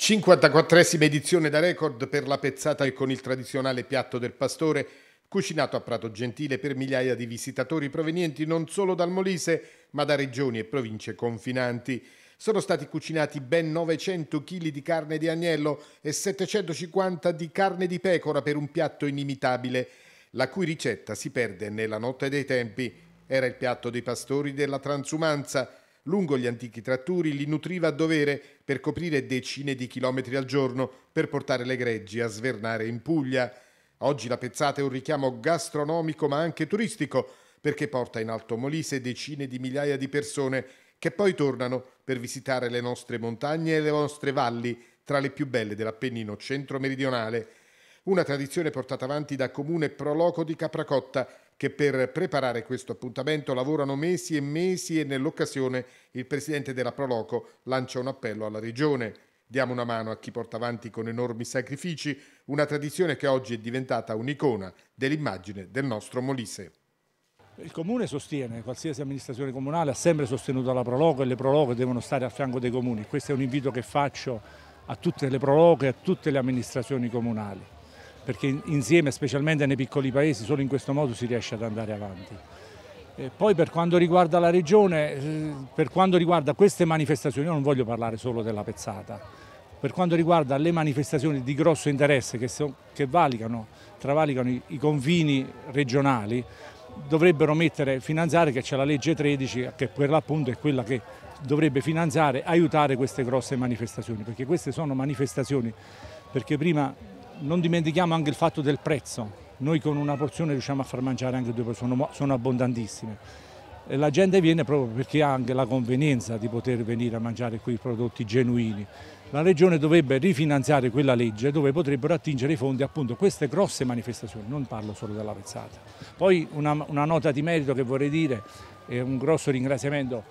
54esima edizione da record per la pezzata e con il tradizionale piatto del pastore, cucinato a Prato Gentile per migliaia di visitatori provenienti non solo dal Molise, ma da regioni e province confinanti. Sono stati cucinati ben 900 kg di carne di agnello e 750 di carne di pecora per un piatto inimitabile, la cui ricetta si perde nella notte dei tempi. Era il piatto dei pastori della transumanza, Lungo gli antichi tratturi li nutriva a dovere per coprire decine di chilometri al giorno per portare le greggi a svernare in Puglia. Oggi la pezzata è un richiamo gastronomico ma anche turistico perché porta in Alto Molise decine di migliaia di persone che poi tornano per visitare le nostre montagne e le nostre valli, tra le più belle dell'Appennino centro-meridionale una tradizione portata avanti da Comune Proloco di Capracotta che per preparare questo appuntamento lavorano mesi e mesi e nell'occasione il presidente della Proloco lancia un appello alla regione. Diamo una mano a chi porta avanti con enormi sacrifici una tradizione che oggi è diventata un'icona dell'immagine del nostro Molise. Il comune sostiene, qualsiasi amministrazione comunale ha sempre sostenuto la Proloco e le Proloco devono stare a fianco dei comuni. Questo è un invito che faccio a tutte le Proloco e a tutte le amministrazioni comunali perché insieme, specialmente nei piccoli paesi, solo in questo modo si riesce ad andare avanti. E poi per quanto riguarda la regione, eh, per quanto riguarda queste manifestazioni, io non voglio parlare solo della pezzata, per quanto riguarda le manifestazioni di grosso interesse che, so, che valicano, travalicano i, i confini regionali, dovrebbero mettere, finanziare, che c'è la legge 13, che per l'appunto è quella che dovrebbe finanziare, aiutare queste grosse manifestazioni, perché queste sono manifestazioni, perché prima non dimentichiamo anche il fatto del prezzo. Noi con una porzione riusciamo a far mangiare anche due persone, sono abbondantissime. E la gente viene proprio perché ha anche la convenienza di poter venire a mangiare quei prodotti genuini. La Regione dovrebbe rifinanziare quella legge dove potrebbero attingere i fondi appunto queste grosse manifestazioni, non parlo solo della pezzata. Poi una, una nota di merito che vorrei dire e un grosso ringraziamento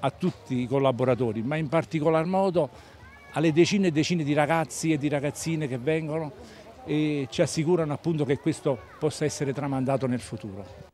a tutti i collaboratori, ma in particolar modo alle decine e decine di ragazzi e di ragazzine che vengono e ci assicurano appunto che questo possa essere tramandato nel futuro.